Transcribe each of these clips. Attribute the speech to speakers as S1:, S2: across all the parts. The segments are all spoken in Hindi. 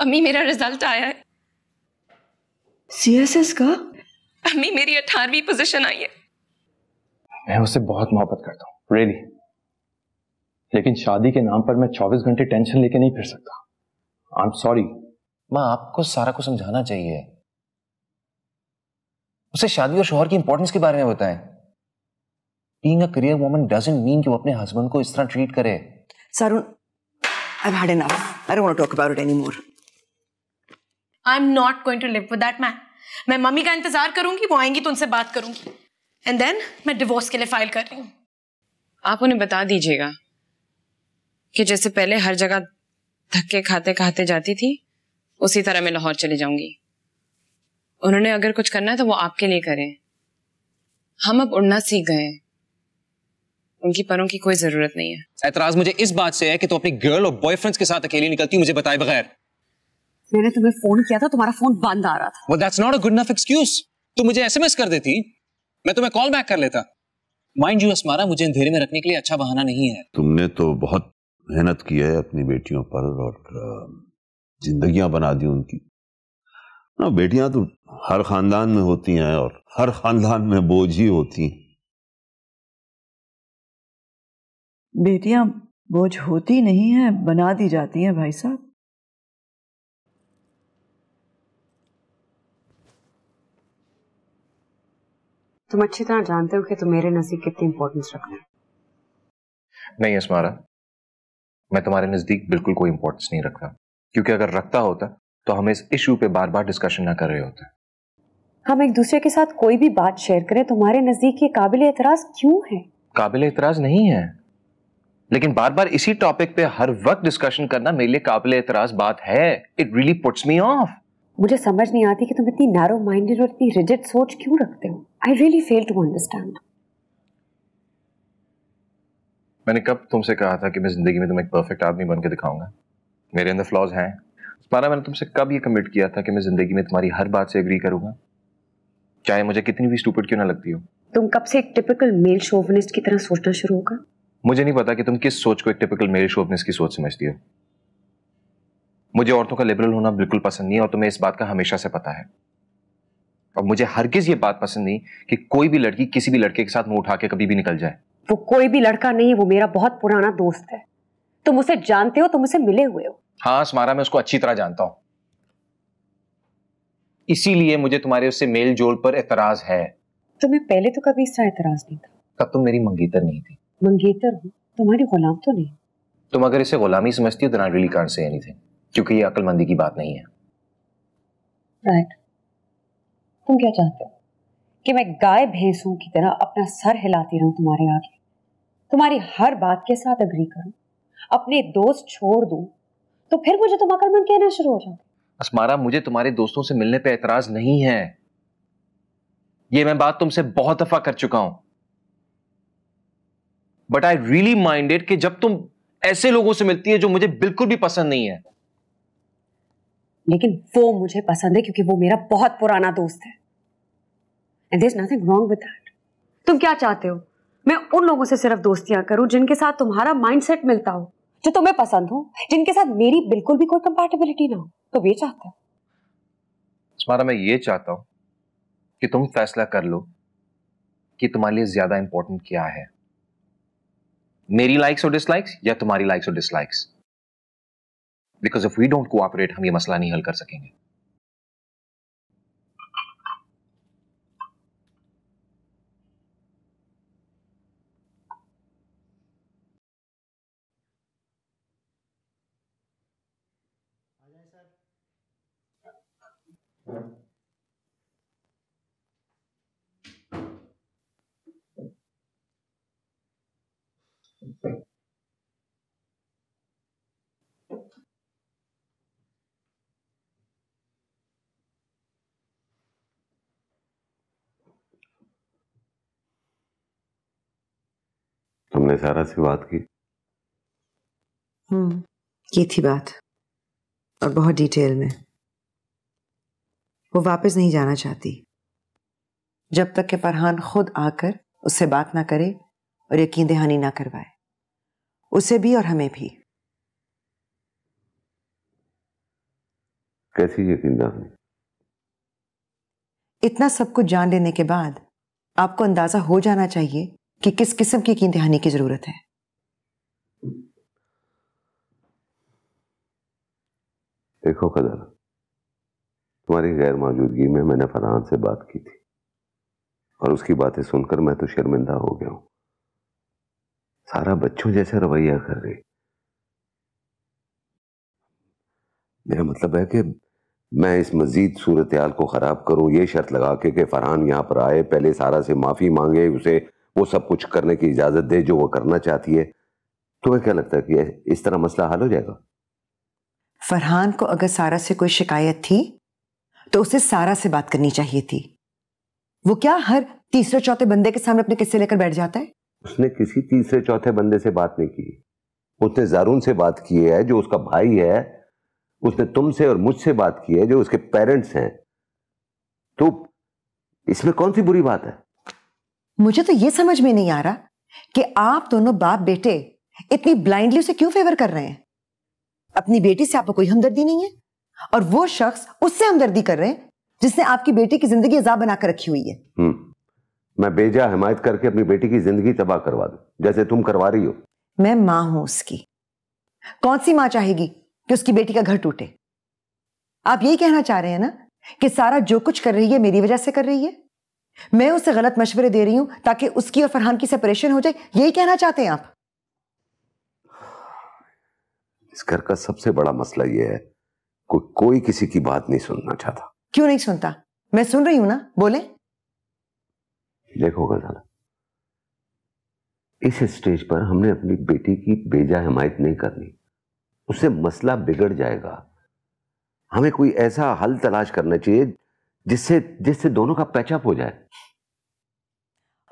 S1: अम्मी मेरा रिजल्ट आया है
S2: सीएसएस का
S1: अम्मी मेरी अठारहवीं पोजीशन आई है
S2: मैं उसे बहुत मोहब्बत करता हूँ रियली लेकिन शादी के नाम पर मैं 24 घंटे टेंशन लेके नहीं फिर सकता आई एम सॉरी माँ आपको सारा को समझाना चाहिए
S3: उसे शादी और शोहर की इंपॉर्टेंस के बारे में बताएं being a career woman doesn't mean कि वो अपने हस्बैंड को इस तरह ट्रीट करे सरुण I had
S4: enough I don't want to talk about it anymore
S5: I am not going to live with that man मैं मम्मी का इंतजार करूंगी वो आएंगी तो उनसे बात करूंगी एंड देन मैं डिवोर्स के लिए फाइल कर रही हूँ
S1: आप उन्हें बता दीजिएगा
S5: कि जैसे पहले हर जगह
S1: धक्के खाते खाते जाती थी उसी तरह मैं लाहौर चली जाऊंगी उन्होंने अगर कुछ करना है तो वो आपके लिए करें हम अब उड़ना सीख गए उनकी परों
S6: की कोई जरूरत नहीं है
S3: एतराज मुझे इस बात से है कि तुम तो अपनी गर्ल और बॉयफ्रेंड्स के साथ अकेली निकलती मुझे बताए बगैर
S6: मैंने तुम्हें फोन किया था तुम्हारा फोन बंद आ रहा था
S3: well, that's not a good enough excuse. तुम मुझे एसएमएस कर देती मैं तुम्हें कॉल बैक कर लेता माइंड यू अस्मारा मुझे अंधेरे में रखने के लिए अच्छा बहाना नहीं है
S7: तुमने तो बहुत मेहनत की है अपनी बेटियों पर और जिंदगियां बना दी उनकी ना बेटियां तो हर खानदान में होती हैं और हर खानदान में बोझ ही होती
S8: बेटियां बोझ होती नहीं है बना दी जाती हैं भाई साहब
S6: तुम अच्छी तरह जानते हो कि तुम मेरे नजदीक कितनी इंपॉर्टेंस रखते हो
S3: नहीं अस्मारा मैं तुम्हारे नजदीक बिल्कुल कोई इंपॉर्टेंस नहीं रखता क्योंकि अगर रखता होता तो हम इस इशू पे बार बार डिस्कशन ना कर रहे होते
S6: हम एक दूसरे के साथ कोई भी बात शेयर करें तुम्हारे नजदीक ये काबिल एतराज क्यों है
S3: काबिल एतराज नहीं है लेकिन बार बार इसी टॉपिक पे हर वक्त डिस्कशन करना मेरे लिए काबिल एतराज बात है it really puts me off
S6: मुझे समझ नहीं आती कि तुम इतनी नैरो माइंडेड और इतनी रिजिड सोच क्यों रखते हो I really fail to understand.
S3: मैंने कब तुमसे कहा था कि मैं जिंदगी में तुम्हें एक परफेक्ट आदमी बन दिखाऊंगा मेरे अंदर फ्लॉज हैं माना मैंने तुमसे कब ये कमिट किया था कि मैं जिंदगी में तुम्हारी हर बात से एग्री करूंगा चाहे मुझे कितनी भी स्टूपिड क्यों ना लगती हो
S6: तुम कब से एक टिपिकल मेल शोविनिस्ट की तरह सोचना शुरू होगा
S3: मुझे नहीं पता कि तुम किस सोच को एक टिपिकल मेल शोविनिस्ट की सोच समझती हो मुझे औरतों का लिबरल होना बिल्कुल पसंद नहीं है और तुम्हें इस बात का हमेशा से पता है और मुझे हर किस ये बात पसंद नहीं कि कोई भी लड़की किसी भी लड़के के साथ मुंह उठा के कभी भी निकल जाए
S6: वो तो कोई भी लड़का नहीं है वो मेरा बहुत पुराना दोस्त है तुम उसे जानते हो तुम उसे मिले हुए हो
S3: हाँ स्मारा मैं उसको अच्छी तरह जानता हूं इसीलिए मुझे तुम्हारे उससे मेल जोल पर एतराज है
S6: तुम्हें पहले तो कभी इसका एतराज नहीं था तब तुम मेरी मंगेतर नहीं थी मंगेतर हूँ तुम्हारी गुलाम तो नहीं
S3: तुम अगर इसे गुलामी समझती हो तो I really can't say anything क्योंकि ये अकलमंदी की बात नहीं है
S6: राइट right. तुम क्या चाहते हो कि मैं गाय भैंसों की तरह अपना सर हिलाती रहूं तुम्हारे आगे तुम्हारी हर बात के साथ अग्री करूं अपने दोस्त छोड़ दूं तो फिर मुझे तुम अकलमंद कहना शुरू हो जाओ
S3: असमारा मुझे तुम्हारे दोस्तों से मिलने पर एतराज नहीं है ये मैं बात तुमसे बहुत दफा कर चुका हूं बट आई रियली माइंडेड कि जब तुम ऐसे लोगों से मिलती है जो मुझे बिल्कुल भी पसंद
S6: नहीं है लेकिन वो मुझे पसंद है क्योंकि वो मेरा बहुत पुराना दोस्त है and nothing wrong with that तुम क्या चाहते हो मैं उन लोगों से सिर्फ दोस्तियां करूं जिनके साथ तुम्हारा माइंडसेट मिलता हो जो तुम्हें पसंद हो जिनके साथ मेरी बिल्कुल भी कोई कंपैटिबिलिटी ना हो तो वे चाहता
S3: तुम्हारा मैं ये चाहता हूं कि तुम फैसला कर लो कि तुम्हारे लिए ज्यादा इंपॉर्टेंट क्या है मेरी लाइक्स और डिसलाइक्स या तुम्हारी लाइक्स और dislikes because if we don't cooperate हम ये मसला नहीं हल कर सकेंगे
S9: Thank you.
S7: तुमने सारा से बात की
S4: हम्म की थी बात और बहुत डिटेल में वो वापस नहीं जाना चाहती जब तक के फरहान खुद आकर उससे बात ना करे और यकीन दहानी ना करवाए उसे भी और हमें भी
S7: कैसी यकीन दहानी
S4: इतना सब कुछ जान लेने के बाद आपको अंदाजा हो जाना चाहिए कि किस किस्म की यकीन दहानी की जरूरत है
S7: देखो कदर तुम्हारी गैर मौजूदगी में मैंने फरहान से बात की थी और उसकी बातें सुनकर मैं तो शर्मिंदा हो गया हूं सारा बच्चों जैसा रवैया कर रही मेरा मतलब है कि मैं इस मजीद सूरत को ख़राब करूं ये शर्त लगा के कि फरहान यहां पर आए पहले सारा से माफ़ी मांगे उसे वो सब कुछ करने की इजाज़त दे जो वो करना चाहती है तुम्हें क्या लगता है कि इस तरह मसला हल हो जाएगा
S4: फरहान को अगर सारा से कोई शिकायत थी तो उसे सारा से बात करनी चाहिए थी वो क्या हर तीसरे चौथे बंदे के सामने अपने किस्से लेकर बैठ जाता है
S7: उसने किसी तीसरे चौथे बंदे से बात नहीं की उसने जारून से बात की है जो उसका भाई है उसने तुमसे और मुझसे बात की है जो उसके पेरेंट्स हैं तो इसमें कौन सी बुरी बात है
S4: मुझे तो ये समझ में नहीं आ रहा कि आप दोनों बाप बेटे इतनी ब्लाइंडली उसे क्यों फेवर कर रहे हैं अपनी बेटी से आपको कोई हमदर्दी नहीं है और वो शख्स उससे हमदर्दी कर रहे हैं जिसने आपकी बेटी की जिंदगी अजाब बनाकर रखी हुई है
S7: हम्म। मैं बेजा हिमायत करके अपनी बेटी की जिंदगी तबाह करवा दू जैसे तुम करवा रही हो
S4: मैं मां हूं उसकी कौन सी मां चाहेगी कि उसकी बेटी का घर टूटे आप यही कहना चाह रहे हैं ना कि सारा जो कुछ कर रही है मेरी वजह से कर रही है मैं उसे गलत मशवरे दे रही हूं ताकि उसकी और फरहान की सेपरेशन हो जाए यही कहना चाहते हैं आप
S7: इस घर का सबसे बड़ा मसला यह है को, कोई किसी की बात नहीं सुनना चाहता
S4: क्यों नहीं सुनता मैं सुन रही हूं ना बोले
S7: देखो गजाला इस स्टेज पर हमने अपनी बेटी की बेजा हिमायत नहीं करनी उससे मसला बिगड़ जाएगा हमें कोई ऐसा हल तलाश करना चाहिए जिससे जिससे दोनों का पैचअप हो जाए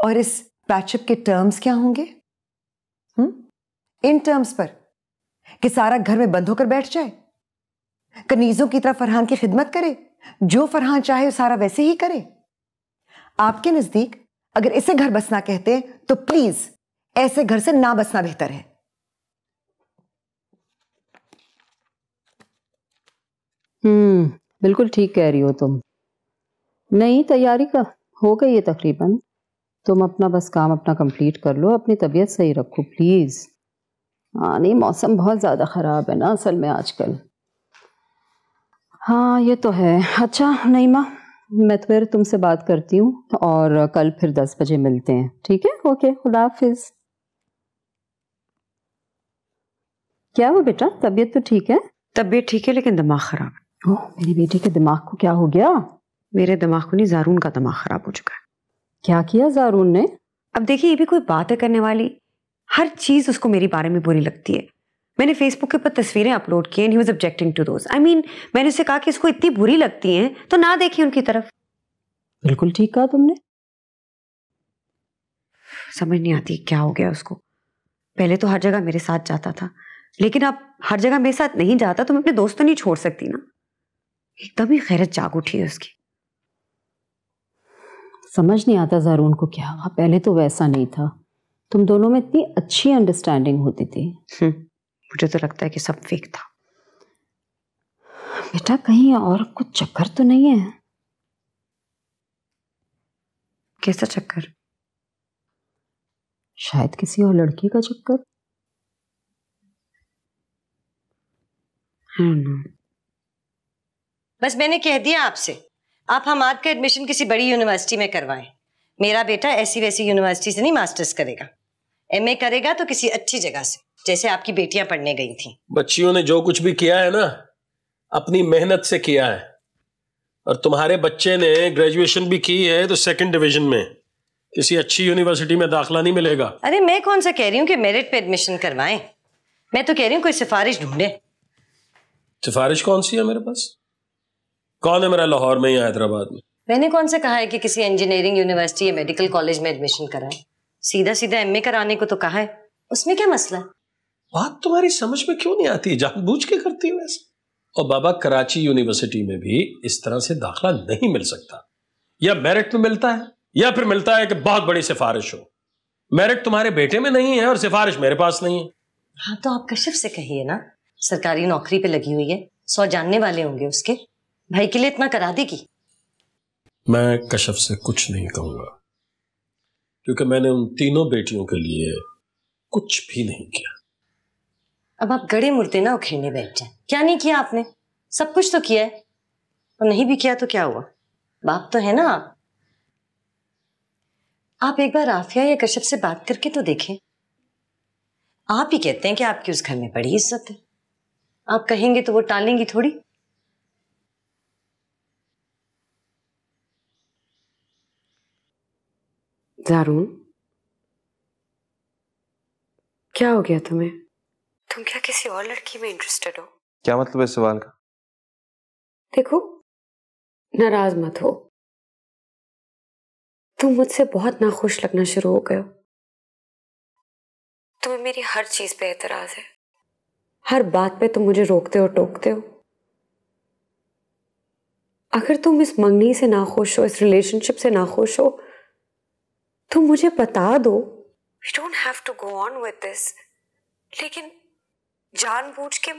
S4: और इस पैचअप के टर्म्स क्या होंगे हुँ? इन टर्म्स पर कि सारा घर में बंद होकर बैठ जाए कनीजों की तरह फरहान की खिदमत करे जो फरहान चाहे सारा वैसे ही करे आपके नजदीक अगर इसे घर बसना कहते हैं तो प्लीज ऐसे घर से ना बसना बेहतर है
S10: हम्म बिल्कुल ठीक कह रही हो तुम नहीं तैयारी का हो गई है तकरीबन तुम अपना बस काम अपना कंप्लीट कर लो अपनी तबीयत सही रखो प्लीज़ हाँ नहीं मौसम बहुत ज़्यादा ख़राब है ना असल में आजकल हाँ ये तो है अच्छा नहीं माँ मैं तो फिर तुमसे बात करती हूँ और कल फिर दस बजे मिलते हैं ठीक है ओके खुदा हाफिज़ क्या हुआ बेटा तबीयत तो ठीक है तबीयत ठीक है लेकिन दिमाग ख़राब है ओह मेरी बेटी के दिमाग को क्या हो गया मेरे दिमाग
S6: को नहीं जारून का दिमाग खराब हो चुका है क्या किया जारून ने अब देखिए ये भी कोई बात है करने वाली हर चीज़ उसको मेरे बारे में बुरी लगती है मैंने फेसबुक के ऊपर तस्वीरें अपलोड की and he was objecting to those I mean मैंने उसे कहा कि इसको इतनी बुरी लगती हैं तो ना देखी उनकी तरफ
S10: बिल्कुल ठीक कहा तुमने समझ नहीं आती
S6: क्या हो गया उसको पहले तो हर जगह मेरे साथ जाता था लेकिन अब हर जगह मेरे साथ नहीं
S10: जाता तो मैं अपने दोस्त तो नहीं छोड़ सकती ना एकदम ही खैरत जाग उठी है उसकी समझ नहीं आता जारून को क्या हुआ हाँ, पहले तो वैसा नहीं था तुम दोनों में इतनी अच्छी अंडरस्टैंडिंग होती थी हम्म, मुझे तो लगता है कि सब फेक था बेटा कहीं और कुछ चक्कर तो नहीं है कैसा चक्कर शायद किसी और लड़की का चक्कर
S11: हाँ, हाँ। बस मैंने कह दिया आपसे आप हम का एडमिशन किसी बड़ी यूनिवर्सिटी में करवाएं मेरा बेटा ऐसी वैसी यूनिवर्सिटी से नहीं मास्टर्स करेगा एमए करेगा तो किसी अच्छी जगह से जैसे आपकी बेटियां पढ़ने गई थी
S12: बच्चियों ने जो कुछ भी किया है ना अपनी मेहनत से किया है और तुम्हारे बच्चे ने ग्रेजुएशन भी की है तो सेकंड डिवीजन में किसी अच्छी यूनिवर्सिटी में दाखिला नहीं मिलेगा अरे
S11: मैं कौन सा कह रही हूँ कि मेरिट पे एडमिशन करवाएं मैं तो कह रही हूँ कोई सिफारिश ढूंढे
S12: सिफारिश कौन सी है मेरे पास कौन है मेरा लाहौर में या हैदराबाद में
S11: मैंने कौन से कहा है कि किसी इंजीनियरिंग यूनिवर्सिटी या मेडिकल कॉलेज में एडमिशन कराए सीधा सीधा एमए कराने को तो कहा है उसमें क्या मसला
S12: बात तुम्हारी समझ में क्यों नहीं आती जानबूझ के करती हो ऐसे और बाबा कराची यूनिवर्सिटी में भी इस तरह से दाखला नहीं मिल सकता या मेरिट में तो मिलता है या फिर मिलता है कि बहुत बड़ी सिफारिश हो मेरिट तुम्हारे बेटे में नहीं है और सिफारिश मेरे पास नहीं है
S11: हाँ तो आप कश्यप से कहिए ना सरकारी नौकरी पे लगी हुई है सौ जानने वाले होंगे उसके भाई के लिए इतना करा देगी
S12: मैं कश्यप से कुछ नहीं कहूंगा क्योंकि मैंने उन तीनों बेटियों के लिए कुछ भी नहीं किया
S11: अब आप गड़े मुर्दे ना उखेड़ने बैठ जाए क्या नहीं किया आपने सब कुछ तो किया है और नहीं भी किया तो क्या हुआ बाप तो है ना आप आप एक बार आफिया या कश्यप से बात करके तो देखें आप ही कहते हैं कि आपकी उस घर में बड़ी इज्जत है आप कहेंगे तो वो टालेंगी थोड़ी
S6: जारून क्या हो गया तुम्हें तुम क्या किसी और लड़की में इंटरेस्टेड हो
S10: क्या मतलब है सवाल का देखो नाराज मत हो तुम मुझसे बहुत नाखुश लगना शुरू हो गए हो
S6: तुम्हें मेरी हर चीज पे एतराज है हर बात पे तुम मुझे रोकते हो टोकते हो अगर तुम इस मंगनी से नाखुश हो इस रिलेशनशिप से नाखुश हो तुम तो मुझे बता दो we don't have to go on with this लेकिन जानबूझ के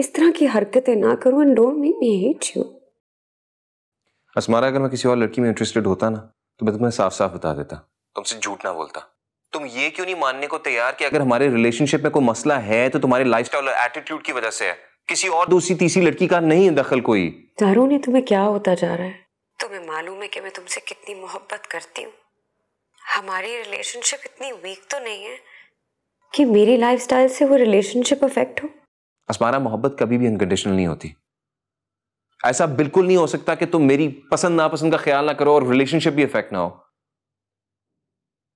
S6: इस तरह की हरकतें ना करो and don't make me hate you Asmara
S3: अगर मैं किसी और लड़की में इंटरेस्टेड होता ना तो मैं तुम्हें साफ साफ बता देता तुमसे झूठ ना बोलता तुम ये क्यों नहीं मानने को तैयार कि अगर हमारे रिलेशनशिप में कोई मसला है तो तुम्हारे लाइफस्टाइल और एटीट्यूड की वजह
S6: से है किसी और दूसरी तीसरी लड़की का नहीं है दखल कोई दारू ने तुम्हें क्या होता जा रहा है तुम्हें मालूम है कि मैं तुमसे कितनी मोहब्बत करती हूँ हमारी रिलेशनशिप इतनी वीक तो नहीं है कि मेरी लाइफस्टाइल से वो रिलेशनशिप अफेक्ट हो असमाना
S3: मोहब्बत कभी भी अनकंडीशनल नहीं होती ऐसा बिल्कुल नहीं हो सकता कि तुम मेरी पसंद नापसंद का ख्याल ना करो और रिलेशनशिप भी अफेक्ट ना हो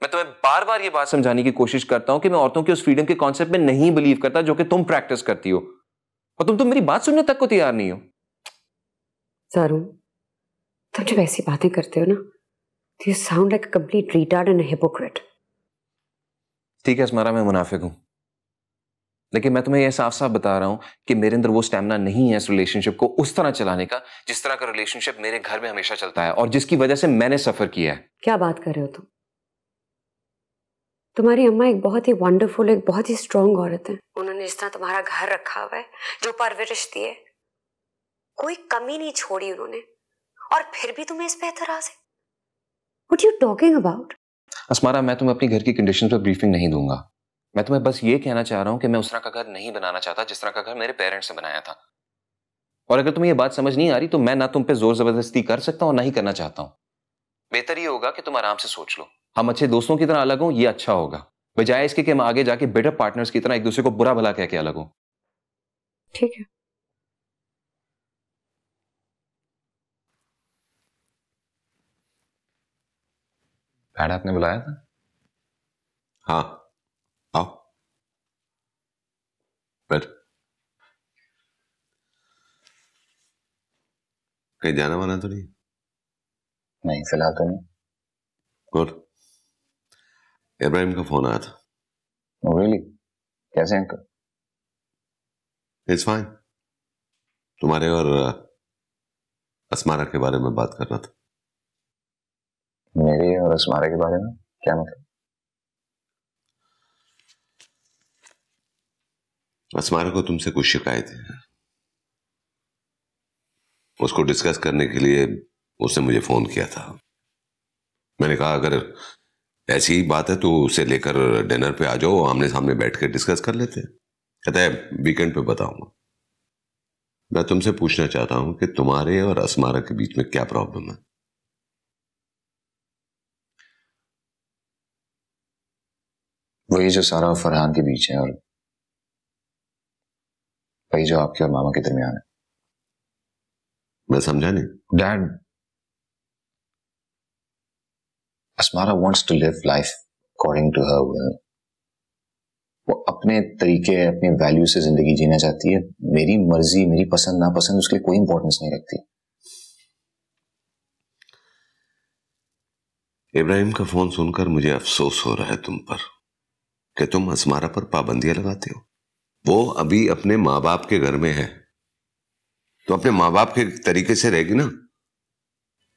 S3: मैं तुम्हें बार बार ये बात समझाने की कोशिश करता हूं कि मैं औरतों के उस फ्रीडम के कॉन्सेप्ट में नहीं बिलीव करता जो कि तुम प्रैक्टिस करती हो और तुम तो मेरी बात सुनने तक को तैयार नहीं हो
S6: सारू तुम जब ऐसी बातें करते हो ना Do तो you sound like a complete retard and a hypocrite?
S3: ठीक है स्मारा मैं मुनाफिक हूं लेकिन मैं तुम्हें यह साफ साफ बता रहा हूं कि मेरे अंदर वो स्टेमिना नहीं है इस रिलेशनशिप को उस तरह चलाने का जिस तरह का रिलेशनशिप मेरे घर में हमेशा चलता है और जिसकी वजह से मैंने सफर किया है
S6: क्या बात कर रहे हो तुम तुम्हारी अम्मा एक बहुत ही वंडरफुल एक बहुत ही स्ट्रांग औरत है उन्होंने जिस तरह तुम्हारा घर रखा हुआ है जो परवरिश दी है कोई कमी नहीं छोड़ी उन्होंने और फिर भी तुम्हें इस पर एतराज है What are you talking about?
S3: Asmara मैं तुम्हें अपने घर की कंडीशन पर ब्रीफिंग नहीं दूंगा मैं तुम्हें बस ये कहना चाह रहा हूँ कि मैं उस तरह का घर नहीं बनाना चाहता जिस तरह का घर मेरे पेरेंट्स ने बनाया था और अगर तुम्हें यह बात समझ नहीं आ रही तो मैं ना तुम पे जोर जबरदस्ती कर सकता हूँ ना ही करना चाहता हूँ बेहतर ये होगा कि तुम आराम से सोच लो हम अच्छे दोस्तों की तरह अलग हों ये अच्छा होगा बजाय इसके कि हम आगे जाके बेटर पार्टनर्स की तरह एक दूसरे को बुरा भला कह के अलग हों ठीक है पैड आपने बुलाया था
S7: हाँ आओ बैठ कहीं जाना वाना तो नहीं नहीं फिलहाल तो नहीं गुड इब्राहिम का फोन आया था रियली oh, really? कैसे अंकल इट्स फाइन तुम्हारे और अस्मारा के बारे में बात करना था मेरे रसमारा के बारे में क्या मतलब रसमारा को तुमसे कुछ शिकायत है उसको डिस्कस करने के लिए उसने मुझे फोन किया था मैंने कहा अगर ऐसी ही बात है तो उसे लेकर डिनर पे आ जाओ आमने सामने बैठ कर डिस्कस कर लेते हैं कहता है वीकेंड पे बताऊंगा मैं तुमसे पूछना चाहता हूं कि तुम्हारे और असमारा के बीच में क्या प्रॉब्लम है
S3: वही जो सारा और फरहान के बीच है और वही जो आपके और मामा के दरमियान है मैं समझा नहीं dad Asmara wants to live life according to her will वो अपने तरीके अपने वैल्यू से जिंदगी जीना चाहती है मेरी मर्जी मेरी पसंद नापसंद उसके लिए कोई इंपॉर्टेंस नहीं रखती
S7: इब्राहिम का फोन सुनकर मुझे अफसोस हो रहा है तुम पर कि तुम असमारा पर पाबंदियां लगाते हो वो अभी अपने माँ बाप के घर में है तो अपने माँ बाप के तरीके से रहेगी ना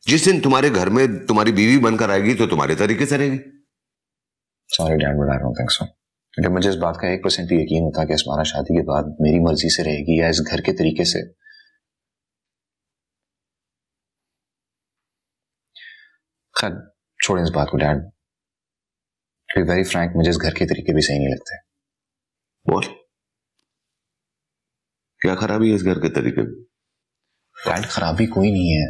S7: जिस दिन तुम्हारे घर में तुम्हारी बीवी बनकर आएगी तो तुम्हारे तरीके से रहेगी sorry
S3: dad but I don't think so मुझे इस बात का एक परसेंट भी यकीन होता कि मारा शादी के बाद मेरी मर्जी से रहेगी या इस घर के तरीके से खैर छोड़ें इस बात को डैड टू वेरी फ्रैंक
S7: मुझे इस घर के तरीके भी सही नहीं लगते बोल क्या खराबी है इस घर के तरीके में डैड खराबी कोई नहीं है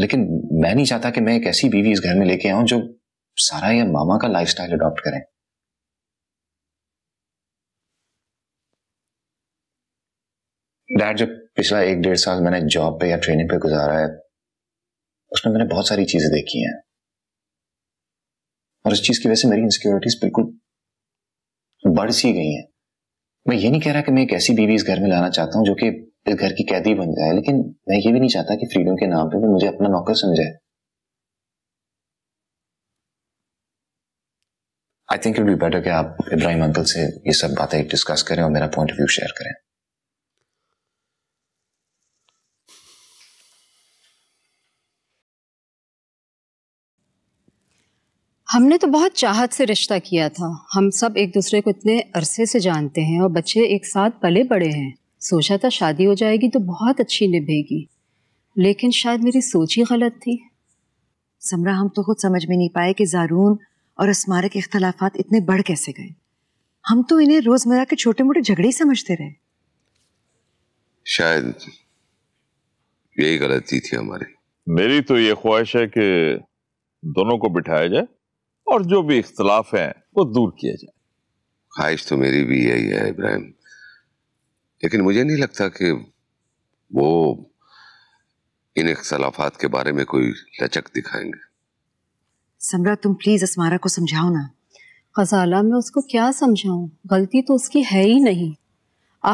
S3: लेकिन मैं नहीं चाहता कि मैं एक ऐसी बीवी इस घर में लेके आऊं जो सारा या मामा का लाइफस्टाइल अडॉप्ट करें डैड जब पिछला एक डेढ़ साल मैंने जॉब पे या ट्रेनिंग पे गुजारा है उसमें मैंने बहुत सारी चीजें देखी हैं और इस चीज की वजह से मेरी इनसिक्योरिटीज बिल्कुल बढ़ सी गई हैं मैं ये नहीं कह रहा कि मैं एक ऐसी बीवी इस घर में लाना चाहता हूं जो कि इस घर की कैदी बन जाए लेकिन मैं ये भी नहीं चाहता कि फ्रीडम के नाम पे वो मुझे अपना नौकर समझे I think it be better कि आप इब्राहिम अंकल से ये सब बातें डिस्कस करें
S1: और मेरा पॉइंट ऑफ व्यू शेयर करें
S10: हमने तो बहुत चाहत से रिश्ता किया था हम सब एक दूसरे को इतने अरसे से जानते हैं और बच्चे एक साथ पले बड़े हैं सोचा था शादी हो जाएगी तो बहुत अच्छी निभेगी लेकिन शायद मेरी सोच ही गलत थी समरा हम तो खुद समझ में नहीं पाए कि
S4: ज़ारून और असमारा के अख्तलाफात इतने बढ़ कैसे गए हम तो इन्हें रोज़मर्रा के छोटे मोटे झगड़े ही समझते रहे
S7: शायद यही गलती थी हमारी मेरी तो ये ख्वाहिश है कि दोनों को बिठाया जाए और जो भी इख्तलाफ है वो दूर किया जाए ख्वाहिश तो मेरी भी यही है इब्राहिम लेकिन मुझे नहीं लगता कि वो इन इख्तलाफात के बारे में कोई लचक दिखाएंगे
S10: समरा तुम प्लीज असमारा को समझाओ ना गजाला मैं उसको क्या समझाऊं गलती तो उसकी है ही नहीं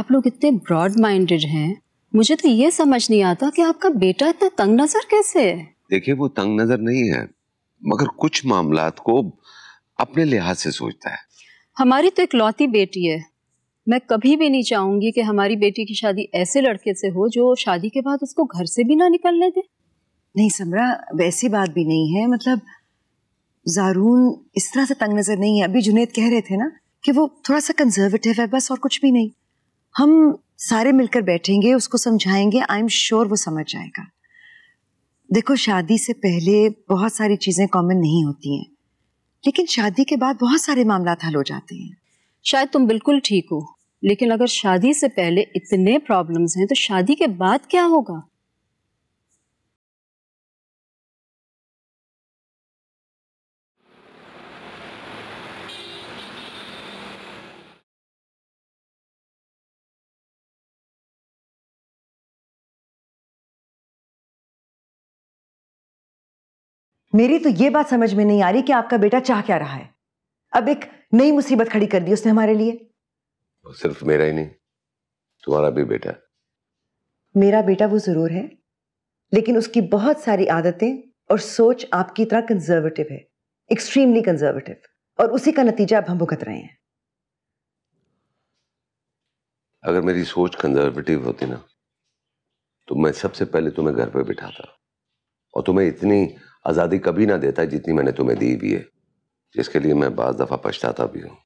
S10: आप लोग इतने ब्रॉड माइंडेड हैं मुझे तो ये समझ नहीं आता कि आपका बेटा इतना तंग नजर कैसे है
S7: देखिए वो तंग नजर नहीं है मगर कुछ मामला को अपने लिहाज से सोचता है
S10: हमारी तो एक लौती बेटी है मैं कभी भी नहीं चाहूंगी कि हमारी बेटी की शादी ऐसे लड़के से हो जो शादी के बाद उसको घर से भी ना निकलने दे नहीं समरा वैसी बात भी नहीं है मतलब
S4: जारून इस तरह से तंग नजर नहीं है अभी जुनेद कह रहे थे ना कि वो थोड़ा सा कंजर्वेटिव है बस और कुछ भी नहीं हम सारे मिलकर बैठेंगे उसको समझाएंगे आई एम श्योर वो समझ जाएगा देखो शादी से पहले बहुत सारी चीज़ें कॉमन नहीं होती हैं
S10: लेकिन शादी के बाद बहुत सारे मामला हल हो जाते हैं शायद तुम बिल्कुल ठीक हो लेकिन अगर शादी से पहले इतने प्रॉब्लम्स हैं तो शादी के बाद क्या होगा
S4: मेरी तो ये बात समझ में नहीं आ रही कि आपका बेटा चाह क्या रहा है अब एक नई मुसीबत खड़ी कर दी उसने हमारे लिए
S10: सिर्फ
S7: मेरा ही नहीं तुम्हारा भी बेटा
S4: मेरा बेटा वो जरूर है लेकिन उसकी बहुत सारी आदतें और सोच आपकी तरह कंजर्वेटिव है एक्सट्रीमली कंजर्वेटिव और उसी का नतीजा अब हम भुगत रहे हैं
S7: अगर मेरी सोच कंजर्वेटिव होती ना तो मैं सबसे पहले तुम्हें घर पर बिठाता और तुम्हें इतनी आज़ादी कभी ना देता जितनी मैंने तुम्हें दी भी है जिसके लिए मैं बाज दफ़ा पछताता भी हूँ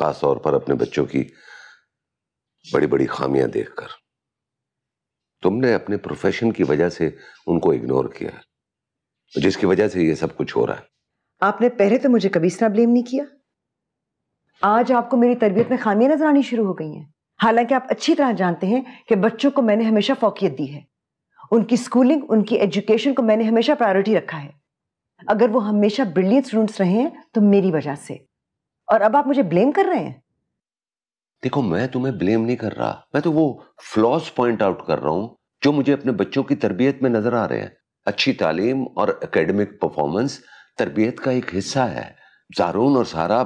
S7: ख़ास तौर पर अपने बच्चों की बड़ी बड़ी खामियां देखकर तुमने अपने प्रोफेशन की वजह से उनको इग्नोर किया जिसकी वजह से ये सब कुछ हो रहा है
S4: आपने पहले तो मुझे कभी इतना ब्लेम नहीं किया आज आपको मेरी तरबियत में खामियां नजर आनी शुरू हो गई हैं हालांकि आप अच्छी तरह जानते हैं कि बच्चों को मैंने हमेशा फोकियत दी है उनकी स्कूलिंग उनकी एजुकेशन को मैंने हमेशा प्रायोरिटी रखा है अगर वो हमेशा ब्रिलियंट स्टूडेंट्स रहे हैं तो मेरी वजह से और अब आप मुझे ब्लेम कर रहे हैं
S7: देखो मैं तुम्हें ब्लेम नहीं कर रहा मैं तो वो फ्लॉज पॉइंट आउट कर रहा हूं जो मुझे अपने बच्चों की तरबियत में नजर आ रहे हैं अच्छी तालीम और एकेडमिक परफॉर्मेंस तरबियत का एक हिस्सा है जारून और सारा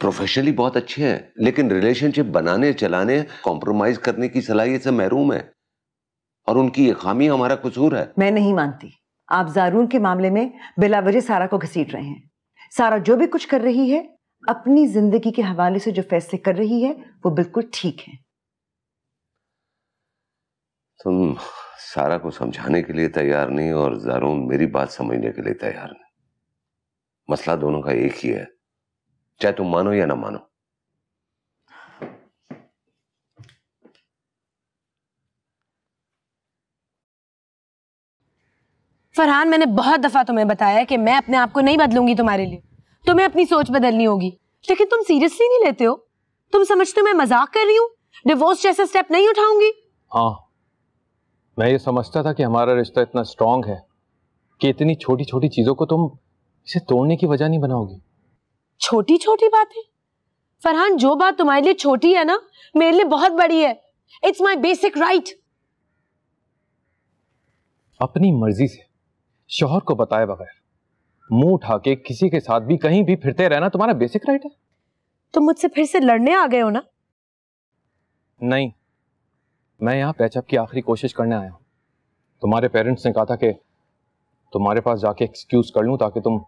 S7: प्रोफेशनली बहुत अच्छे हैं लेकिन रिलेशनशिप बनाने चलाने कॉम्प्रोमाइज करने की सलाहियत से महरूम है और उनकी ये खामी हमारा कसूर है
S4: मैं नहीं मानती आप जारून के मामले में बिलावजह सारा को घसीट रहे हैं सारा जो भी कुछ कर रही है अपनी जिंदगी के हवाले से जो फैसले कर रही है वो बिल्कुल ठीक है
S7: तुम सारा को समझाने के लिए तैयार नहीं और जारून मेरी बात समझने के लिए तैयार नहीं मसला दोनों का एक ही है चाहे तुम मानो या ना मानो
S5: फरहान मैंने बहुत दफ़ा तुम्हें बताया कि मैं अपने आप को नहीं बदलूंगी तुम्हारे लिए तुम्हें अपनी सोच बदलनी होगी लेकिन तुम सीरियसली नहीं लेते हो तुम समझते हो मैं मजाक कर रही हूँ डिवोर्स जैसा स्टेप नहीं उठाऊंगी
S2: हाँ मैं ये समझता था कि हमारा रिश्ता इतना स्ट्रांग है कि इतनी छोटी छोटी चीज़ों को तुम इसे तोड़ने की वजह नहीं बनाओगी
S5: छोटी छोटी बातें फरहान जो बात तुम्हारे लिए छोटी है ना मेरे लिए बहुत बड़ी है इट्स माई बेसिक राइट
S2: अपनी मर्जी से शोहर को बताए बगैर मुंह उठा के किसी के साथ भी कहीं भी फिरते रहना तुम्हारा बेसिक राइट है
S5: तुम मुझसे फिर से लड़ने आ गए हो ना
S2: नहीं मैं यहाँ पैचअप की आखिरी कोशिश करने आया हूँ तुम्हारे पेरेंट्स ने कहा था कि तुम्हारे पास जाके एक्सक्यूज कर लूँ ताकि तुम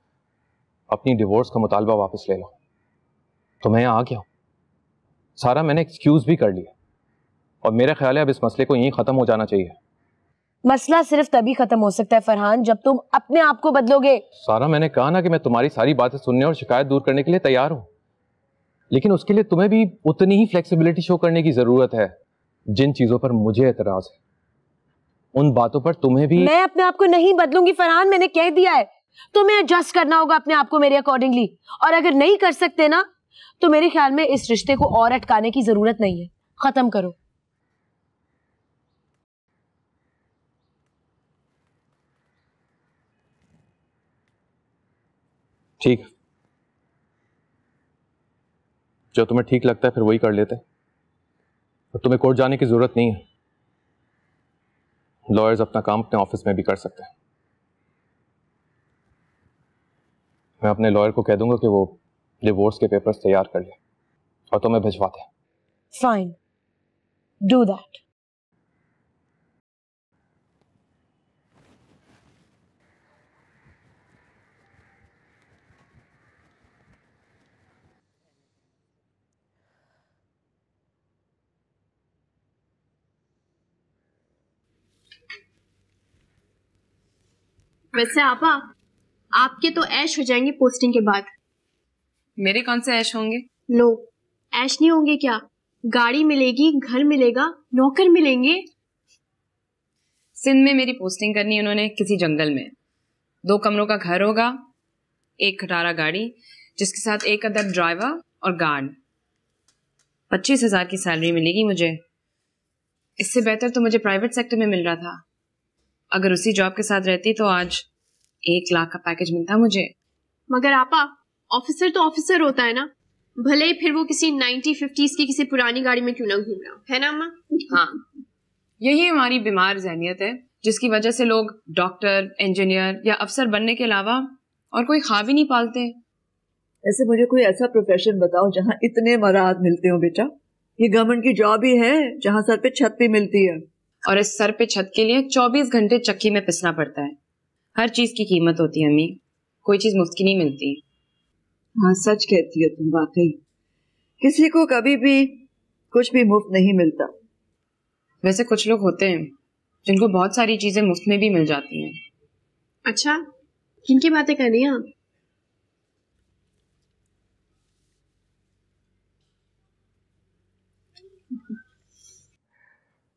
S2: अपनी डिवोर्स का मुतालबा वापस ले लो तो मैं यहाँ आ गया हूँ सारा मैंने एक्सक्यूज़ भी कर लिया और मेरा ख्याल है अब इस मसले को यहीं ख़त्म हो जाना चाहिए
S5: मसला सिर्फ तभी खत्म हो सकता है फरहान जब तुम अपने आप को बदलोगे
S2: सारा मैंने कहा ना कि मैं तुम्हारी सारी बातें सुनने और शिकायत दूर करने के लिए तैयार हूँ लेकिन उसके लिए तुम्हें भी उतनी ही फ्लेक्सिबिलिटी शो करने की जरूरत है जिन चीजों पर मुझे एतराज है उन बातों पर तुम्हें भी मैं
S5: अपने आप को नहीं बदलूंगी फरहान मैंने कह दिया है तुम्हें एडजस्ट करना होगा अपने आप को मेरे अकॉर्डिंगली और अगर नहीं कर सकते ना तो मेरे ख्याल में इस रिश्ते को और अटकाने की जरूरत नहीं है खत्म करो
S2: ठीक जो तुम्हें ठीक लगता है फिर वही कर लेते और तुम्हें कोर्ट जाने की ज़रूरत नहीं है लॉयर्स अपना काम अपने ऑफिस में भी कर सकते हैं मैं अपने लॉयर को कह दूंगा कि वो डिवोर्स के पेपर्स तैयार कर ले और तुम्हें भिजवा दे
S5: फाइन डू दैट
S9: वैसे आपा आपके तो ऐश हो जाएंगे पोस्टिंग के बाद मेरे कौन से ऐश होंगे नो ऐश नहीं होंगे क्या गाड़ी मिलेगी घर मिलेगा नौकर मिलेंगे
S1: सिंध में मेरी पोस्टिंग करनी उन्होंने किसी जंगल में दो कमरों का घर होगा एक खटारा गाड़ी जिसके साथ एक अदर ड्राइवर और गार्ड पच्चीस हजार की सैलरी मिलेगी मुझे इससे बेहतर तो मुझे प्राइवेट सेक्टर में मिल रहा था अगर उसी जॉब के साथ रहती तो आज एक लाख का पैकेज मिलता मुझे
S9: मगर आपा ऑफिसर तो ऑफिसर होता है ना भले फिर वो किसी नाइनटी फिफ्टीज की किसी पुरानी गाड़ी में क्यों ना घूम रहा है ना अम्मा हाँ यही हमारी बीमार जहनीत है
S1: जिसकी वजह से लोग डॉक्टर इंजीनियर या अफसर बनने के अलावा और कोई ख्वाब ही नहीं पालते
S8: ऐसे मुझे कोई ऐसा प्रोफेशन बताओ जहाँ इतने मराहत मिलते हो बेटा ये गवर्नमेंट की जॉब ही है जहाँ सर पे छत भी मिलती है और इस सर पे छत के लिए 24 घंटे चक्की
S1: में पिसना पड़ता है हर चीज की कीमत होती है अम्मी कोई चीज मुफ्त की नहीं मिलती हाँ सच कहती है तुम वाकई किसी को कभी भी कुछ भी मुफ्त नहीं मिलता वैसे कुछ लोग होते हैं जिनको बहुत सारी चीजें मुफ्त में भी मिल जाती हैं
S9: अच्छा किन की बातें कर रही हैं आप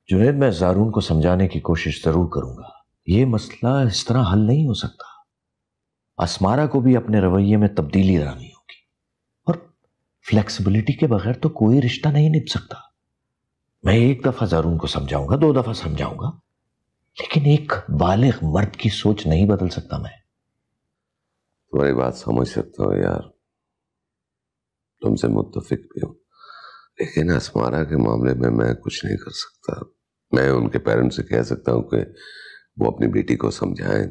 S3: जुनेद मैं जारून को समझाने की कोशिश जरूर करूंगा ये मसला इस तरह हल नहीं हो सकता असमारा को भी अपने रवैये में तब्दीली लानी होगी और फ्लेक्सिबिलिटी के बगैर तो कोई रिश्ता नहीं निभ सकता मैं एक दफा जारून को समझाऊंगा दो दफा समझाऊंगा
S9: लेकिन
S7: एक बालिग मर्द की सोच नहीं बदल सकता मैं तुम्हारी बात समझ सकता हूं यार तुमसे मुतफिक भी हूं लेकिन अस्मारा के मामले में मैं कुछ नहीं कर सकता मैं उनके पेरेंट्स से कह सकता हूँ कि वो अपनी बेटी को समझाएं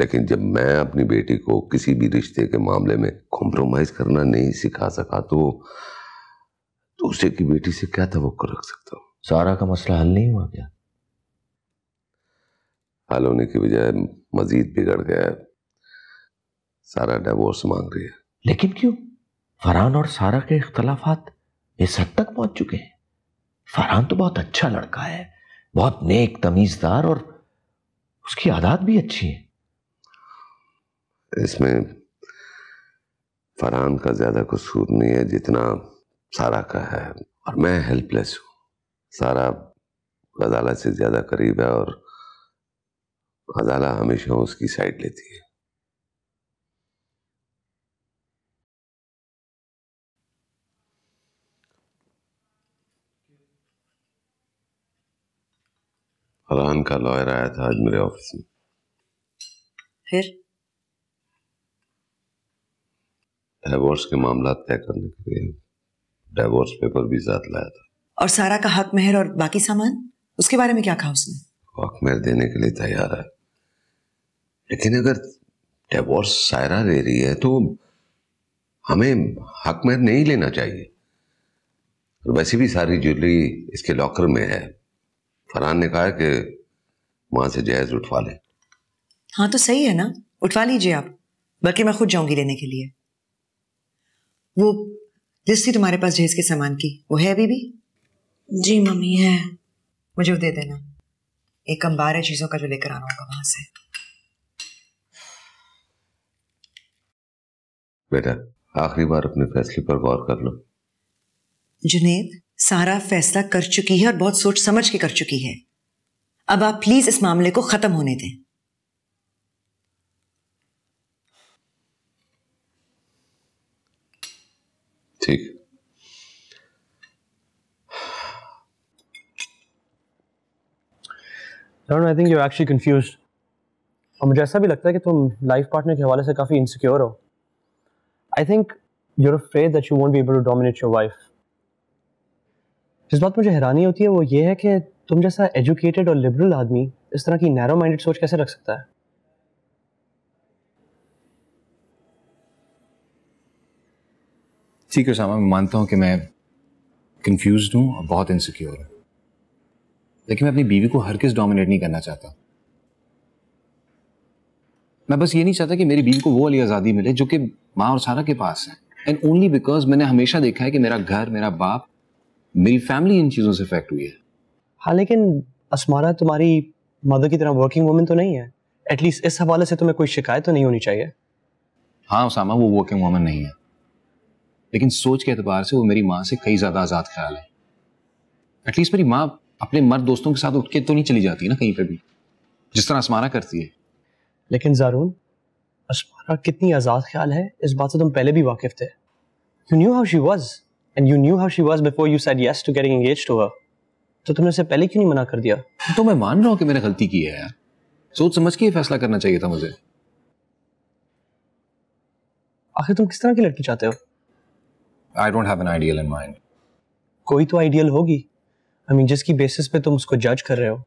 S7: लेकिन जब मैं अपनी बेटी को किसी भी रिश्ते के मामले में कॉम्प्रोमाइज करना नहीं सिखा सका तो दूसरे तो की बेटी से क्या तो रख सकता हूँ सारा का मसला हल नहीं हुआ क्या हल होने की बजाय मजीद बिगड़ गया सारा डिवोर्स मांग रही है
S3: लेकिन क्यों फरहान और सारा के इख्तलाफात इस हद तक पहुंच चुके हैं फरहान तो बहुत अच्छा लड़का है बहुत नेक तमीजदार और उसकी आदत भी अच्छी है
S7: इसमें फरहान का ज्यादा कसूर नहीं है जितना सारा का है और मैं हेल्पलेस हूं सारा गजाला से ज्यादा करीब है और
S10: गजाला हमेशा उसकी साइड लेती है फरहान का लॉयर आया था आज
S7: मेरे ऑफिस में फिर डाइवोर्स के मामला तय करने के लिए डाइवोर्स पेपर भी साथ लाया था
S4: और सारा का हक मेहर और बाकी सामान उसके बारे में क्या कहा उसने
S7: हक मेहर देने के लिए तैयार है लेकिन अगर डाइवोर्स सायरा ले रही है तो हमें हक मेहर नहीं लेना चाहिए और वैसे भी सारी ज्वेलरी इसके लॉकर में है फरहान ने कहा कि वहां से जायज
S4: उठवा ले हाँ तो सही है ना उठवा लीजिए आप बल्कि मैं खुद जाऊंगी लेने के लिए वो लिस्ट थी तुम्हारे पास जहेज के सामान की वो है अभी भी जी मम्मी है मुझे वो दे देना एक अंबार है चीजों का जो लेकर आना होगा वहां से
S7: बेटा आखिरी बार अपने फैसले पर गौर कर लो
S4: जुनेद सारा फैसला कर चुकी है और बहुत सोच समझ के कर चुकी है अब आप प्लीज इस मामले को खत्म होने दें
S9: ठीक I think you actually confuse और मुझे ऐसा भी लगता है कि तुम लाइफ पार्टनर के हवाले से काफ़ी इनसिक्योर हो I think your faith that you won't be able to dominate your wife जिस बात मुझे हैरानी होती है वो ये है कि तुम जैसा एजुकेटेड और लिबरल आदमी इस तरह की नैरो माइंडेड सोच कैसे रख सकता है
S3: ठीक है सामा मैं मानता हूँ कि मैं कंफ्यूज हूँ और बहुत इनसिक्योर हूँ लेकिन मैं अपनी बीवी को हर किस डोमिनेट नहीं करना चाहता मैं बस ये नहीं चाहता कि मेरी बीवी को वो वाली आज़ादी मिले जो कि माँ और सारा के पास है एंड ओनली बिकॉज मैंने हमेशा देखा है कि मेरा घर मेरा बाप मेरी फैमिली इन चीज़ों से इफेक्ट हुई है
S9: हाँ लेकिन असमारा तुम्हारी मदर की तरह वर्किंग वूमेन तो नहीं है एटलीस्ट इस हवाले से तुम्हें कोई शिकायत तो नहीं होनी चाहिए
S3: हाँ उसामा वो वर्किंग वूमेन नहीं है लेकिन सोच के अतबार से वो मेरी माँ से कई ज़्यादा आज़ाद ख्याल है एटलीस्ट मेरी माँ अपने मर्द दोस्तों के साथ उठ के तो नहीं चली जाती ना कहीं पर भी जिस तरह
S9: असमारा करती है लेकिन ज़ारून असमारा कितनी आज़ाद ख्याल है इस बात से तुम पहले भी वाकिफ थे you knew how she was and you knew how she was before you said yes to getting engaged to her तो तुमने उसे पहले क्यों नहीं मना कर दिया तो मैं मान रहा हूं कि मैंने गलती की है यार
S3: सोच समझ के फैसला करना चाहिए था मुझे आखिर
S9: तुम किस तरह की लड़की चाहते हो
S3: I don't have an ideal in mind
S9: कोई तो आइडियल होगी आई मीन जिसकी बेसिस पे तुम उसको जज कर रहे हो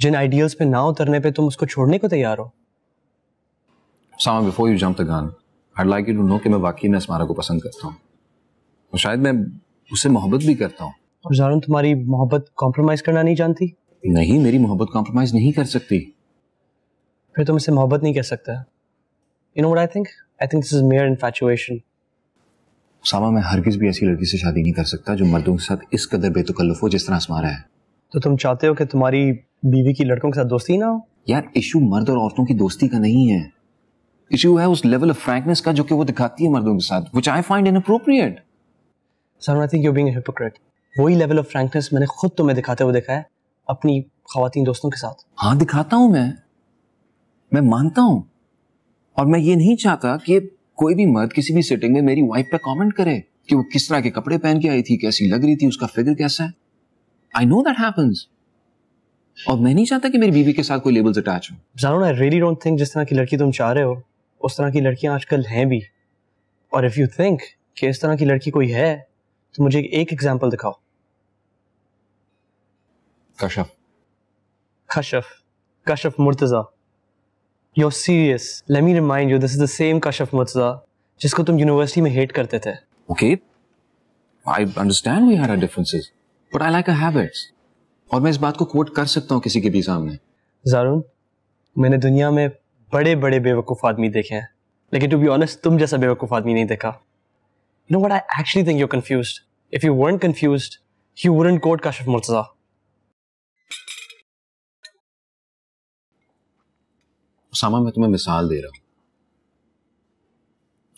S9: जिन आइडियल्स पे ना उतरने पे तुम उसको छोड़ने को तैयार हो
S3: सामा before you jump the gun I like you to know कि मैं वाकई में अस्मारा को पसंद करता हूँ और शायद मैं उसे मोहब्बत भी करता हूँ
S9: और जारून तुम्हारी मोहब्बत कॉम्प्रोमाइज करना नहीं जानती
S3: नहीं मेरी मोहब्बत कॉम्प्रोमाइज नहीं कर सकती
S9: फिर तुम इसे मोहब्बत नहीं कर सकता you know I think I think this is mere infatuation
S3: सामा मैं हर किस भी ऐसी लड़की से शादी नहीं कर सकता जो मर्दों के साथ इस कदर बेतकल्लफ हो जिस तरह हमारा है
S9: तो तुम चाहते हो कि तुम्हारी बीवी की लड़कों के साथ दोस्ती ना हो
S3: यार इशू मर्द और औरतों की दोस्ती का नहीं है इशू है उस लेवल ऑफ फ्रैंकनेस का जो कि वो दिखाती
S9: है मर्दों के साथ which I find inappropriate so I think you being hypocrite वही लेवल ऑफ फ्रैंकनेस मैंने खुद तुम्हें दिखाते हुए दिखाया अपनी खातन दोस्तों के साथ हाँ दिखाता हूँ मैं मैं मानता हूँ और मैं ये नहीं चाहता कि कोई भी मर्द
S3: किसी भी सेटिंग में मेरी वाइफ पे कमेंट करे कि वो किस तरह के कपड़े पहन के आई थी कैसी लग रही थी उसका फिगर कैसा
S9: है आई नो दैट हैपेंस और मैं नहीं चाहता कि मेरी बीवी के साथ कोई लेबल्स अटैच हो जानो आई रियली डोंट थिंक जिस तरह की लड़की तुम चाह रहे हो उस तरह की लड़कियां आजकल हैं भी और इफ यू थिंक कि इस तरह की लड़की कोई है तो मुझे एक एग्जाम्पल दिखाओ Kashaf Kashaf Kashaf Murtaza you serious let me remind you this is the same Kashaf Murtaza जिसको तुम यूनिवर्सिटी में हेट करते थे
S3: okay I understand we had our differences but I like our habits और मैं इस बात को कोट कर सकता हूं किसी के भी सामने
S9: जारून मैंने दुनिया में बड़े बड़े बेवकूफ़ आदमी देखे हैं लेकिन टू बी ऑनेस्ट तुम जैसा बेवकूफ़ आदमी नहीं देखा You know what? I actually think you're confused. If you weren't confused, you wouldn't quote Kashif Murtaza.
S3: Osama, मैं तुम्हें मिसाल दे रहा हूँ.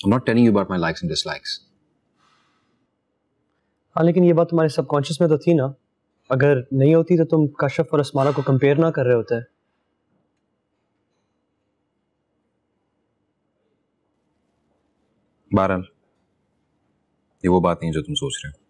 S3: I'm not telling you about my likes and dislikes.
S9: हाँ लेकिन ये बात तुम्हारे सबकॉन्शियस में तो थी ना अगर नहीं होती तो तुम कश्यप और अस्मारा को कंपेयर ना कर रहे होते
S3: बहरहाल ये वो बात नहीं जो तुम सोच रहे हो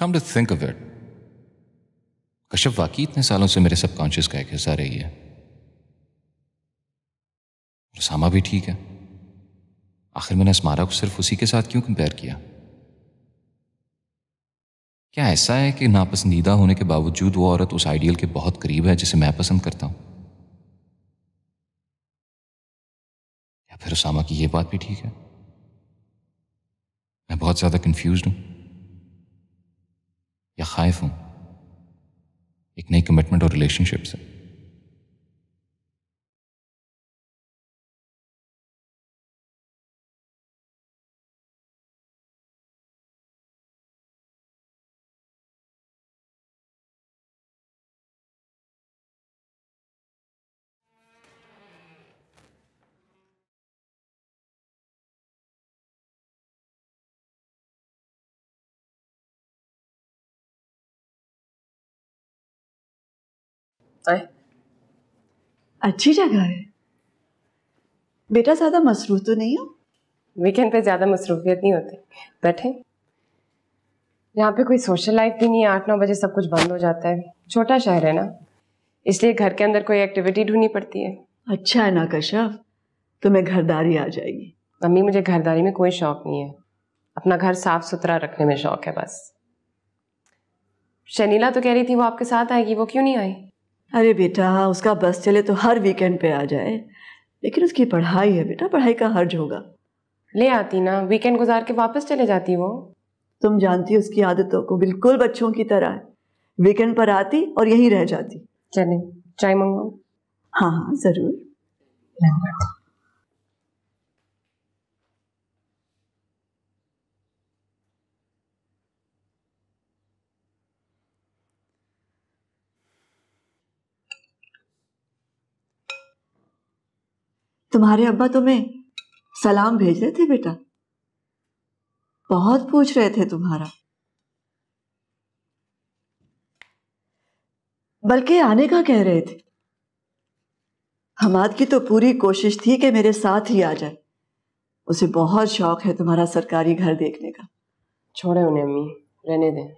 S4: Come to think of it,
S3: Kashyap वाकई इतने सालों से मेरे सबकॉन्शियस का एक हिस्सा रही है सामा भी ठीक है आखिर मैंने स्मारा को सिर्फ उसी के साथ क्यों कंपेयर किया क्या ऐसा है कि नापसंदीदा होने के बावजूद वो औरत उस आइडियल के बहुत करीब है जिसे मैं पसंद करता हूं या फिर उसामा की यह बात भी ठीक है मैं बहुत ज्यादा कंफ्यूज हूं या खाइफ हूं
S5: एक नई कमिटमेंट और रिलेशनशिप से
S4: रास्ता है अच्छी जगह है
S1: बेटा ज़्यादा मसरूफ तो नहीं हो वीकेंड पे ज़्यादा मसरूफियत नहीं होती बैठे यहाँ पे कोई सोशल लाइफ भी नहीं है आठ नौ बजे सब कुछ बंद हो जाता है छोटा शहर है ना इसलिए घर के अंदर कोई एक्टिविटी ढूंढनी पड़ती है अच्छा है ना कश्यप तुम्हें घरदारी आ जाएगी मम्मी मुझे घरदारी में कोई शौक नहीं है
S8: अपना घर साफ सुथरा रखने में शौक है बस
S1: शनीला तो कह रही थी वो आपके साथ आएगी वो क्यों नहीं आई
S8: अरे बेटा उसका बस चले तो हर वीकेंड पे आ जाए लेकिन उसकी पढ़ाई है बेटा पढ़ाई का हर्ज होगा ले आती ना वीकेंड गुजार के वापस चले जाती वो तुम जानती हो उसकी आदतों को बिल्कुल बच्चों की तरह है वीकेंड पर आती और यहीं रह जाती चले चाय मंगाओ हाँ हाँ जरूर धन्यवाद तुम्हारे अब्बा तुम्हें सलाम भेज रहे थे बेटा बहुत पूछ रहे थे तुम्हारा बल्कि आने का कह रहे थे हमाद की तो पूरी कोशिश थी कि मेरे साथ ही आ जाए उसे बहुत शौक है तुम्हारा सरकारी घर देखने का छोड़े उन्हें अम्मी रहने दें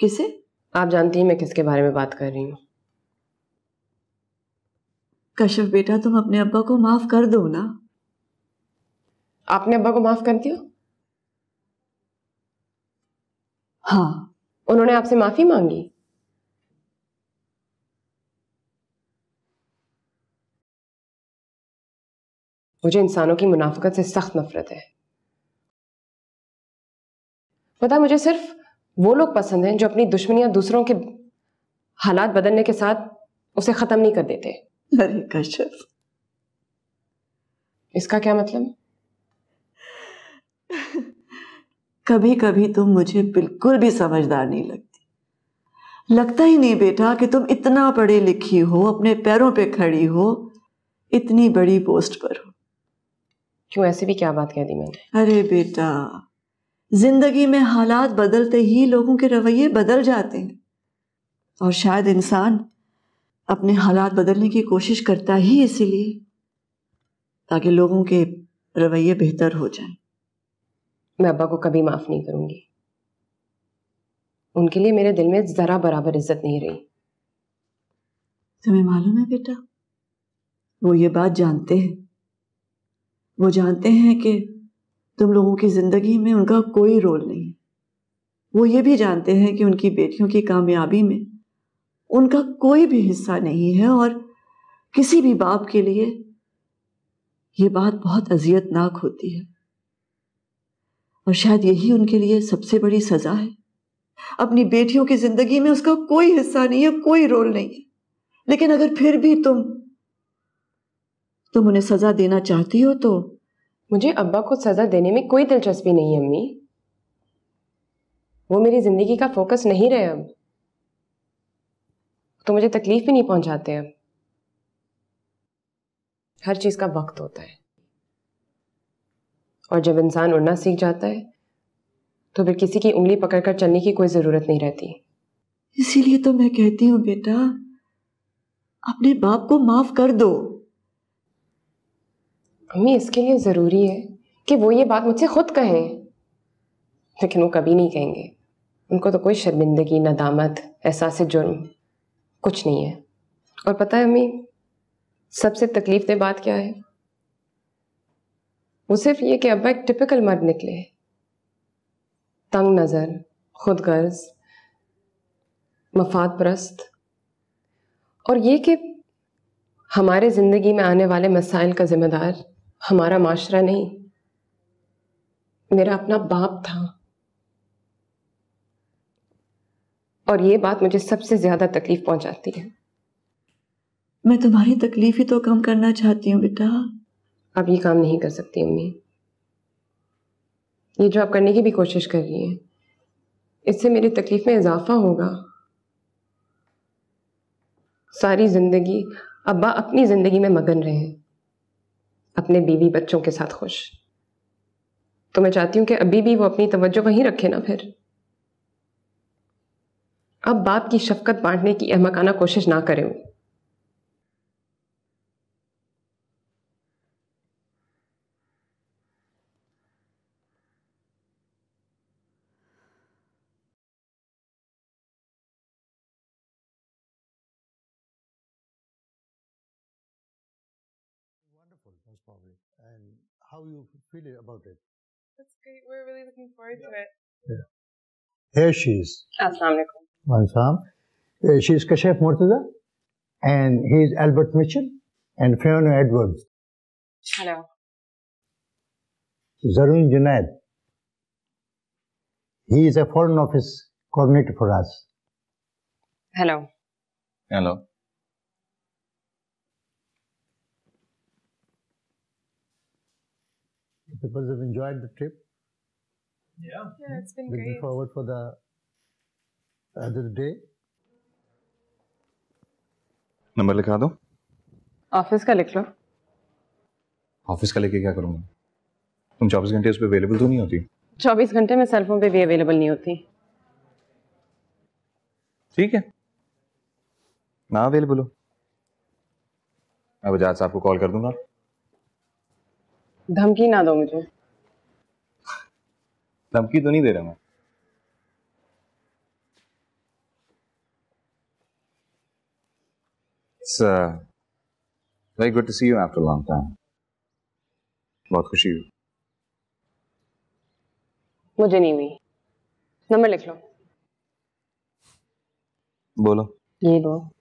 S8: किसे
S1: आप जानती हैं मैं किसके बारे में बात कर रही हूँ कश्यप
S8: बेटा तुम अपने अब्बा को माफ कर दो ना आपने अब्बा को माफ कर दिया हाँ उन्होंने आपसे माफी
S1: मांगी मुझे इंसानों की मुनाफकत से सख्त नफरत है पता मुझे सिर्फ वो लोग पसंद हैं जो अपनी दुश्मनियां दूसरों के हालात बदलने के साथ उसे ख़त्म नहीं कर देते
S8: अरे कश्यप इसका क्या मतलब कभी कभी तुम तो मुझे बिल्कुल भी समझदार नहीं लगती लगता ही नहीं बेटा कि तुम इतना पढ़ी लिखी हो अपने पैरों पे खड़ी हो इतनी बड़ी पोस्ट पर हो
S1: क्यों ऐसे भी क्या बात कह दी मैंने
S8: अरे बेटा जिंदगी में हालात बदलते ही लोगों के रवैये बदल जाते हैं और शायद इंसान अपने हालात बदलने की कोशिश करता ही इसीलिए ताकि लोगों के रवैये बेहतर हो जाएं।
S1: मैं अब्बा को कभी माफ नहीं करूंगी उनके लिए मेरे दिल में जरा
S8: बराबर इज्जत नहीं रही तुम्हें मालूम है बेटा वो ये बात जानते हैं वो जानते हैं कि तुम लोगों की जिंदगी में उनका कोई रोल नहीं वो ये भी जानते हैं कि उनकी बेटियों की कामयाबी में उनका कोई भी हिस्सा नहीं है और किसी भी बाप के लिए ये बात बहुत अजियतनाक होती है और शायद यही उनके लिए सबसे बड़ी सजा है अपनी बेटियों की जिंदगी में उसका कोई हिस्सा नहीं है कोई रोल नहीं है लेकिन अगर फिर भी तुम तुम उन्हें सजा देना चाहती हो तो मुझे अब्बा को सजा देने में कोई
S1: दिलचस्पी नहीं है अम्मी वो मेरी जिंदगी का फोकस नहीं रहे अब तो मुझे तकलीफ भी नहीं पहुंचाते अब हर चीज़ का वक्त होता है और जब इंसान उड़ना सीख जाता है तो फिर किसी की उंगली पकड़कर चलने की कोई ज़रूरत नहीं रहती
S8: इसीलिए तो मैं कहती हूं बेटा अपने बाप को माफ़ कर दो अम्मी इसके लिए ज़रूरी है कि वो ये बात मुझसे खुद
S1: कहें लेकिन वो कभी नहीं कहेंगे उनको तो कोई शर्मिंदगी नदामत एहसास जुर्म कुछ नहीं है और पता है अम्मी सबसे तकलीफ दे बात क्या है वो सिर्फ ये कि अब्बा एक टिपिकल मर्द निकले तंग नज़र खुद गर्ज मफाद परस्त और ये कि हमारे ज़िंदगी में आने वाले मसाइल का ज़िम्मेदार हमारा माशरा नहीं मेरा अपना बाप था और ये बात मुझे सबसे ज़्यादा तकलीफ पहुंचाती है
S8: मैं तुम्हारी तकलीफ ही तो कम करना चाहती हूँ बेटा
S1: आप ये काम नहीं कर सकती अम्मी ये जो आप करने की भी कोशिश कर रही हैं इससे मेरी तकलीफ में इजाफा होगा सारी ज़िंदगी अब्बा अपनी ज़िंदगी में मगन रहे हैं अपने बीवी बच्चों के साथ खुश तो मैं चाहती हूँ कि अभी भी वो अपनी तवज्जो वहीं रखे ना फिर अब बाप की शफकत बांटने की अहमकाना कोशिश ना करें
S10: most probably, and how you feel about it. That's
S1: great. We're really looking
S10: forward yeah. to it. Yeah. Here she is. Assalamu alaikum. Ansam. Uh, she is Kashif Murtaza, and he is Albert Mitchell and Fiona Edwards. Hello. Zarun Junaid. He is a Foreign Office coordinator for us.
S1: Hello.
S2: Hello.
S10: People have enjoyed the trip. Yeah. Yeah, it's been Looking great. Looking forward for the the day
S3: number लिखा दो
S1: ऑफिस का लिख लो
S3: ऑफिस का लेके क्या करूँगा तुम चौबीस घंटे उस पर अवेलेबल तो नहीं होती
S1: चौबीस घंटे में सेलफोन पे भी अवेलेबल नहीं होती
S3: ठीक है ना अवेलेबल हो मैं बजाज साहब को कॉल कर दूंगा
S1: धमकी ना दो मुझे
S3: धमकी तो नहीं दे रहा मैं It's uh, very good to see you after a long time. बहुत खुशी हुई
S1: मुझे नहीं हुई नंबर लिख लो बोलो ये दो